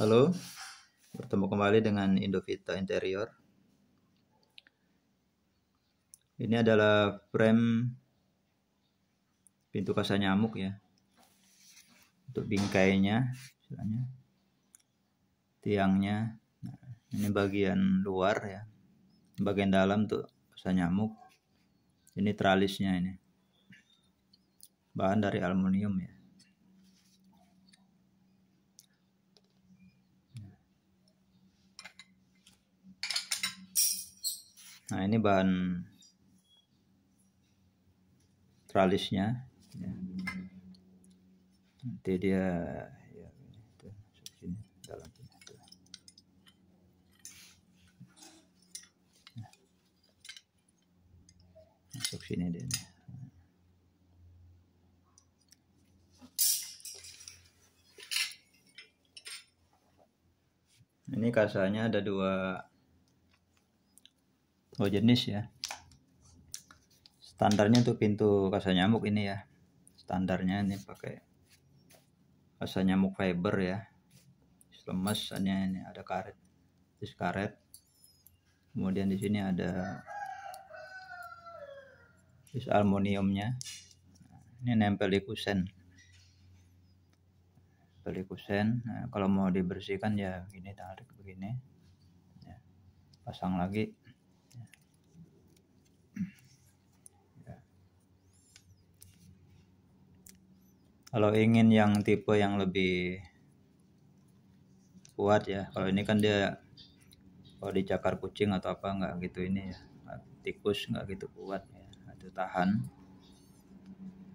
Halo, bertemu kembali dengan Indovita Interior. Ini adalah frame pintu kasa nyamuk ya. Untuk bingkainya, misalnya, Tiangnya. Nah, ini bagian luar ya. Bagian dalam untuk kasa nyamuk. Ini tralisnya ini. Bahan dari aluminium ya. nah ini bahan tralisnya ya. nanti dia ya, itu, sini, dalam sini, itu. Nah. masuk sini dia nih. ini kasanya ada dua dua jenis ya standarnya untuk pintu kasa nyamuk ini ya standarnya ini pakai kasa nyamuk fiber ya lemes ini ada karet terus karet kemudian di sini ada terus aluminiumnya ini nempel di kusen beli kusen nah, kalau mau dibersihkan ya gini tarik begini ya, pasang lagi kalau ingin yang tipe yang lebih kuat ya kalau ini kan dia kalau dicakar kucing atau apa nggak gitu ini ya tikus nggak gitu kuat ya itu tahan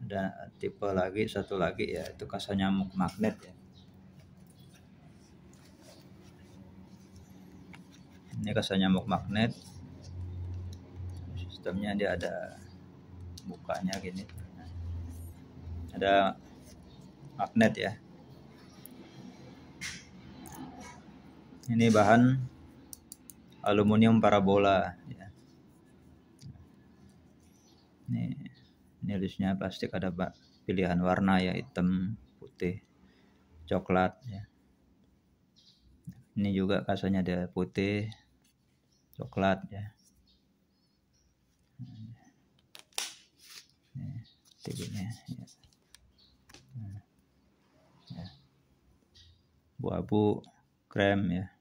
dan tipe lagi satu lagi ya itu kasa nyamuk magnet ya ini kasa nyamuk magnet sistemnya dia ada bukanya gini ada magnet ya ini bahan aluminium parabola ya. ini ini listnya plastik ada pilihan warna ya hitam putih coklat ya ini juga kasanya ada putih coklat ya ini, ini, abu-abu krem ya